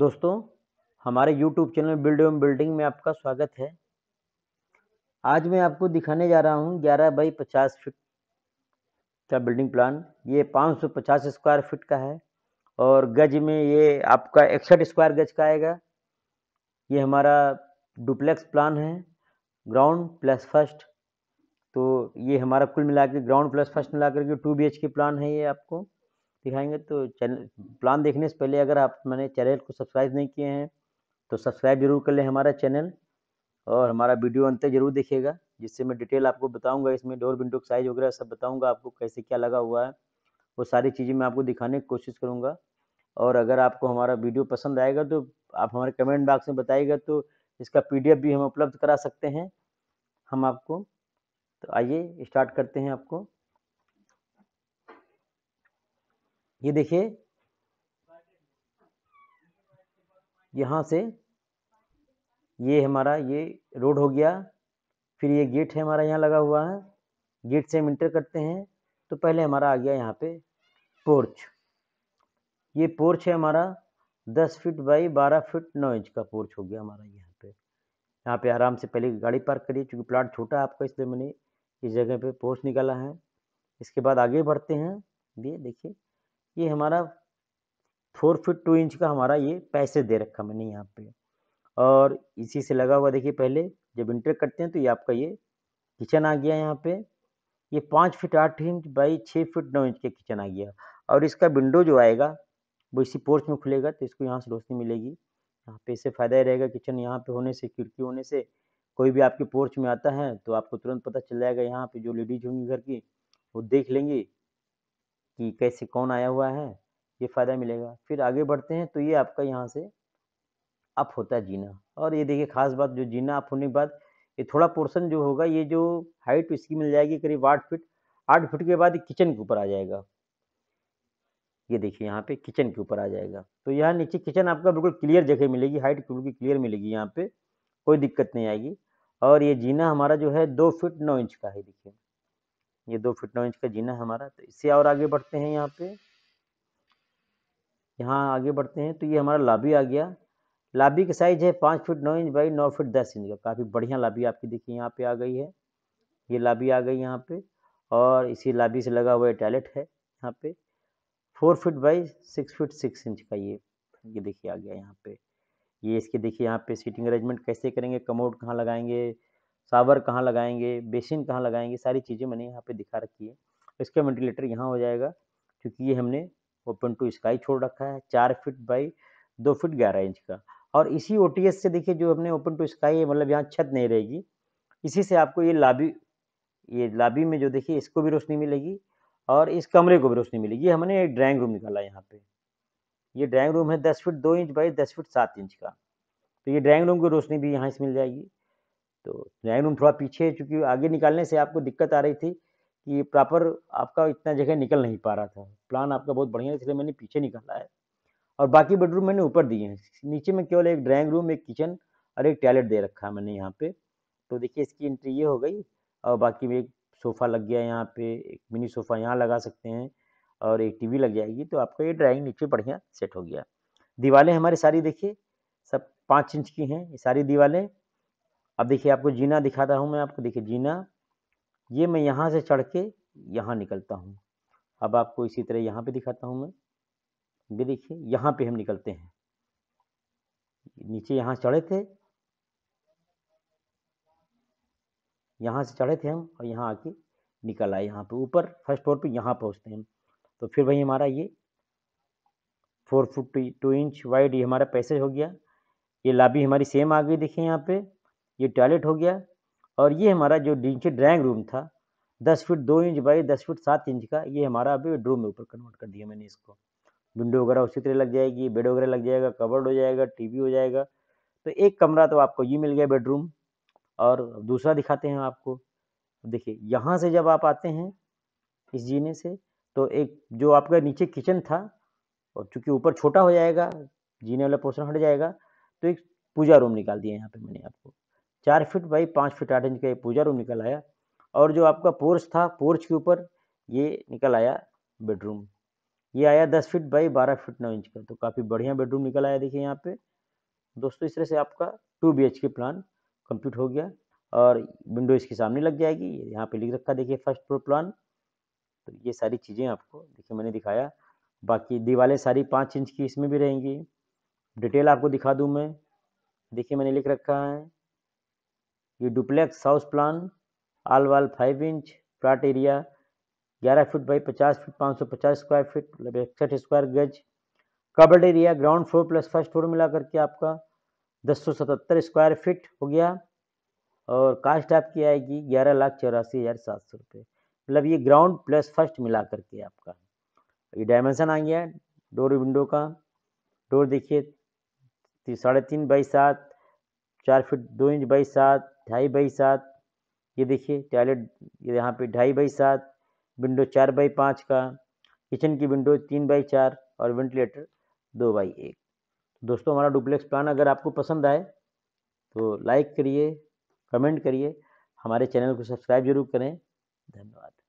दोस्तों हमारे YouTube channel build M building में आपका स्वागत है आज मैं आपको दिखाने जा रहा हूँ ग्यारह बाई पचास फीट का बिल्डिंग प्लान ये पाँच सौ पचास स्क्वायर फीट का है और गज में ये आपका इकसठ स्क्वायर गज का आएगा ये हमारा डुप्लेक्स प्लान है ग्राउंड प्लस फर्स्ट तो ये हमारा कुल मिला के ग्राउंड प्लस फर्स्ट मिला करके टू बी प्लान है ये आपको दिखाएंगे तो चैनल प्लान देखने से पहले अगर आप मैंने चैनल को सब्सक्राइब नहीं किए हैं तो सब्सक्राइब जरूर कर लें हमारा चैनल और हमारा वीडियो अंत जरूर देखिएगा जिससे मैं डिटेल आपको बताऊंगा इसमें डोर विंडो साइज़ वगैरह सब बताऊंगा आपको कैसे क्या लगा हुआ है वो सारी चीज़ें मैं आपको दिखाने की कोशिश करूँगा और अगर आपको हमारा वीडियो पसंद आएगा तो आप हमारे कमेंट बॉक्स में बताइएगा तो इसका पी भी हम उपलब्ध करा सकते हैं हम आपको तो आइए स्टार्ट करते हैं आपको ये देखिए यहाँ से ये हमारा ये रोड हो गया फिर ये गेट है हमारा यहाँ लगा हुआ है गेट से हम इंटर करते हैं तो पहले हमारा आ गया यहाँ पे पोर्च ये पोर्च है हमारा दस फीट बाई बारह फीट नौ इंच का पोर्च हो गया हमारा यहाँ पे यहाँ पे आराम से पहले गाड़ी पार्क करिए क्योंकि प्लाट छोटा है आपका इसलिए मैंने इस जगह पे पोर्च निकाला है इसके बाद आगे बढ़ते हैं ये देखिए ये हमारा फोर फिट टू इंच का हमारा ये पैसे दे रखा मैंने यहाँ पे और इसी से लगा हुआ देखिए पहले जब इंटर करते हैं तो ये आपका ये किचन आ गया यहाँ पे ये पाँच फिट आठ इंच बाई छः फिट नौ इंच का किचन आ गया और इसका विंडो जो आएगा वो इसी पोर्च में खुलेगा तो इसको यहाँ से रोशनी मिलेगी यहाँ पे इससे फ़ायदा ही रहेगा किचन यहाँ पे होने से खिड़की होने से कोई भी आपके पोर्च में आता है तो आपको तुरंत पता चल जाएगा यहाँ पे जो लेडीज होंगी घर की वो देख लेंगी कि कैसे कौन आया हुआ है ये फ़ायदा मिलेगा फिर आगे बढ़ते हैं तो ये आपका यहाँ से अप होता है जीना और ये देखिए खास बात जो जीना अप होने के बाद ये थोड़ा पोर्सन जो होगा ये जो हाइट इसकी मिल जाएगी करीब आठ फिट आठ फिट के बाद किचन के ऊपर आ जाएगा ये देखिए यहाँ पे किचन के ऊपर आ जाएगा तो यहाँ नीचे किचन आपका बिल्कुल क्लियर जगह मिलेगी हाइट बिल्कुल क्लियर मिलेगी यहाँ पे कोई दिक्कत नहीं आएगी और ये जीना हमारा जो है दो फिट नौ इंच का है देखिए ये दो फिट नौ इंच का जीना है हमारा तो इससे और आगे बढ़ते हैं यहाँ पे यहाँ आगे बढ़ते हैं तो ये हमारा लाबी आ गया लाबी का साइज है पाँच फिट नौ इंच बाई नौ फिट दस इंच का काफ़ी बढ़िया लाबी आपकी देखिए यहाँ पे आ गई है ये लाबी आ गई यहाँ पे और इसी लाबी से लगा हुआ टैलेट है यहाँ पे four feet by six feet six inch का ये ये देखिए आ गया यहाँ पे ये इसके देखिए यहाँ पे सीटिंग अरेंजमेंट कैसे करेंगे कमोड कहाँ लगाएंगे सावर कहाँ लगाएंगे बेसिन कहाँ लगाएंगे सारी चीज़ें मैंने यहाँ पे दिखा रखी है इसका वेंटिलेटर यहाँ हो जाएगा क्योंकि ये हमने ओपन टू स्काई छोड़ रखा है चार फिट बाई दो फिट ग्यारह इंच का और इसी ओ से देखिए जो हमने ओपन टू स्काई मतलब यहाँ छत नहीं रहेगी इसी से आपको ये लाबी ये लाबी में जो देखिए इसको भी रोशनी मिलेगी और इस कमरे को भी रोशनी मिलेगी ये हमने एक ड्राइंग रूम निकाला यहाँ पे ये ड्राइंग रूम है दस फीट दो इंच बाई दस फीट सात इंच का तो ये ड्राइंग रूम की रोशनी भी यहाँ से मिल जाएगी तो न्याय रूम थोड़ा पीछे चूँकि आगे निकालने से आपको दिक्कत आ रही थी कि प्रॉपर आपका इतना जगह निकल नहीं पा रहा था प्लान आपका बहुत बढ़िया इसलिए मैंने पीछे निकाला है और बाकी बेडरूम मैंने ऊपर दिए हैं नीचे में केवल एक ड्राइंग रूम एक किचन और एक टॉयलेट दे रखा है मैंने यहाँ पे तो देखिए इसकी एंट्री ये हो गई और बाकी में एक सोफ़ा लग गया यहाँ पे एक मिनी सोफ़ा यहाँ लगा सकते हैं और एक टीवी लग जाएगी तो आपका ये ड्राइंग नीचे बढ़िया सेट हो गया दीवारें हमारी सारी देखिए सब पाँच इंच की हैं ये सारी दीवारें अब देखिए आपको जीना दिखाता हूँ मैं आपको देखिए जीना ये मैं यहाँ से चढ़ के यहाँ निकलता हूँ अब आपको इसी तरह यहाँ पे दिखाता हूँ मैं ये देखिए यहाँ पे हम निकलते हैं नीचे यहाँ चढ़े थे यहाँ से चढ़े थे हम और यहाँ आके निकल आए यहाँ पे ऊपर फर्स्ट फ्लोर पे यहाँ पहुँचते हैं तो फिर वही हमारा ये four foot two inch wide ये हमारा पैसेज हो गया ये लाबी हमारी सेम आ गई देखिए यहाँ पे ये टॉयलेट हो गया और ये हमारा जो नीचे ड्राइंग रूम था दस फीट दो इंच बाई दस फीट सात इंच का ये हमारा अभी बेडरूम में ऊपर कन्वर्ट कर दिया मैंने इसको विंडो वगैरह उसी तरह लग जाएगी बेड वगैरह लग जाएगा कवर्ड हो जाएगा टीवी हो जाएगा तो एक कमरा तो आपको ये मिल गया बेडरूम और दूसरा दिखाते हैं आपको देखिए यहाँ से जब आप आते हैं इस जीने से तो एक जो आपका नीचे किचन था और चूँकि ऊपर छोटा हो जाएगा जीने वाला पोर्शन हट जाएगा तो एक पूजा रूम निकाल दिया यहाँ पे मैंने आपको चार फीट बाई पाँच फीट आठ इंच का ये पूजा रूम निकल आया और जो आपका पोर्च था पोर्च के ऊपर ये निकल आया बेडरूम ये आया दस फीट बाई बारह फीट नौ इंच का तो काफ़ी बढ़िया बेडरूम निकल आया देखिए यहाँ पे दोस्तों इस तरह से आपका two B K plan complete हो गया और विंडो इसके सामने लग जाएगी यहाँ पे लिख रखा देखिए फर्स्ट फ्लोर प्लान तो ये सारी चीज़ें आपको देखिए मैंने दिखाया बाकी दीवारें सारी पाँच इंच की इसमें भी रहेंगी डिटेल आपको दिखा दूँ मैं देखिए मैंने लिख रखा है ये duplex house plan all wall five inch plot area ग्यारह फीट बाई पचास फीट पाँच सौ पचास स्क्वायर फीट मतलब इकसठ स्क्वायर गज covered area ground floor plus first floor मिला करके आपका दस सौ सतहत्तर स्क्वायर फीट हो गया और कास्ट आपकी आएगी ग्यारह लाख चौरासी हज़ार सात सौ रुपये मतलब ये ग्राउंड प्लस फर्स्ट मिला करके आपका ये डायमेंसन आ गया डोर विंडो का डोर देखिए साढ़े तीन बाई सात चार फीट दो इंच बाई सात ढाई बाई सात ये देखिए टॉयलेट यहाँ पे ढाई बाई सात विंडो चार बाई पाँच का किचन की विंडो तीन बाई चार और वेंटिलेटर दो बाई एक दोस्तों हमारा डुप्लेक्स प्लान अगर आपको पसंद आए तो लाइक करिए कमेंट करिए हमारे चैनल को सब्सक्राइब जरूर करें धन्यवाद